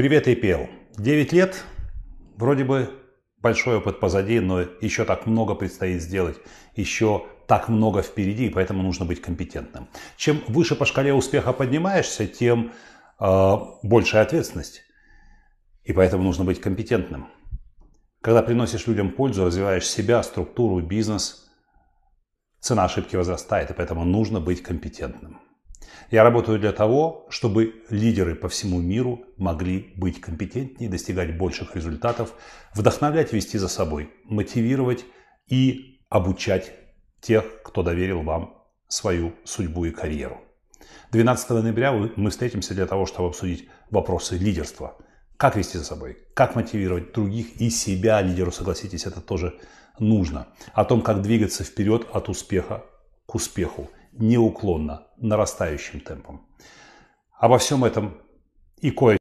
Привет, EPL. 9 лет, вроде бы большой опыт позади, но еще так много предстоит сделать, еще так много впереди, поэтому нужно быть компетентным. Чем выше по шкале успеха поднимаешься, тем э, а, большая ответственность, и поэтому нужно быть компетентным. Когда приносишь людям пользу, развиваешь себя, структуру, бизнес, цена ошибки возрастает, и поэтому нужно быть компетентным. Я работаю для того, чтобы лидеры по всему миру могли быть компетентнее, достигать больших результатов, вдохновлять, вести за собой, мотивировать и обучать тех, кто доверил вам свою судьбу и карьеру. 12 ноября мы встретимся для того, чтобы обсудить вопросы лидерства. Как вести за собой, как мотивировать других и себя лидеру, согласитесь, это тоже нужно. О том, как двигаться вперед от успеха к успеху – неуклонно, нарастающим темпом. Обо всем этом и кое